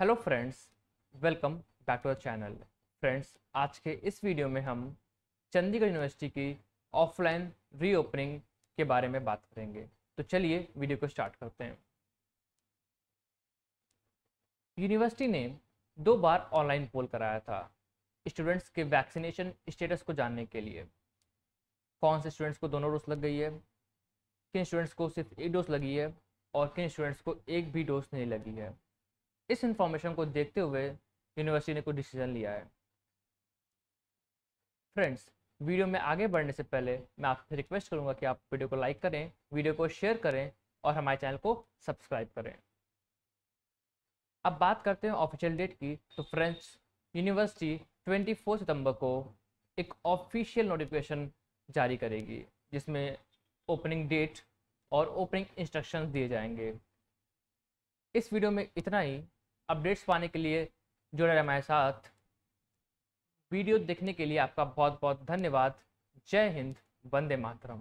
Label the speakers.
Speaker 1: hello friends welcome back to our channel friends आज के इस वीडियो में हम चंडीगढ़ यूनिवर्सिटी की ऑफलाइन रीओपनिंग के बारे में बात करेंगे तो चलिए वीडियो को स्टार्ट करते हैं यूनिवर्सिटी ने दो बार ऑनलाइन पोल कराया था स्टूडेंट्स के वैक्सीनेशन स्टेटस को जानने के लिए कौन से स्टूडेंट्स को दोनों डोज लग गई है किन स्टूडेंट्स को सिर्फ एक डोज लगी है और किन स्टूडेंट्स को एक भी डोज नहीं लगी है इस इंफॉर्मेशन को देखते हुए यूनिवर्सिटी ने कोई डिसीजन लिया है फ्रेंड्स वीडियो में आगे बढ़ने से पहले मैं आपसे रिक्वेस्ट करूंगा कि आप वीडियो को लाइक करें वीडियो को शेयर करें और हमारे चैनल को सब्सक्राइब करें अब बात करते हैं ऑफिशियल डेट की तो फ्रेंड्स यूनिवर्सिटी 24 सितंबर को एक ऑफिशियल नोटिफिकेशन जारी करेगी जिसमें ओपनिंग डेट और ओपनिंग इंस्ट्रक्शंस दिए जाएंगे इस वीडियो में इतना ही अपडेट्स पाने के लिए जुड़े रहे हमारे साथ वीडियो देखने के लिए आपका बहुत बहुत धन्यवाद जय हिंद वंदे मातरम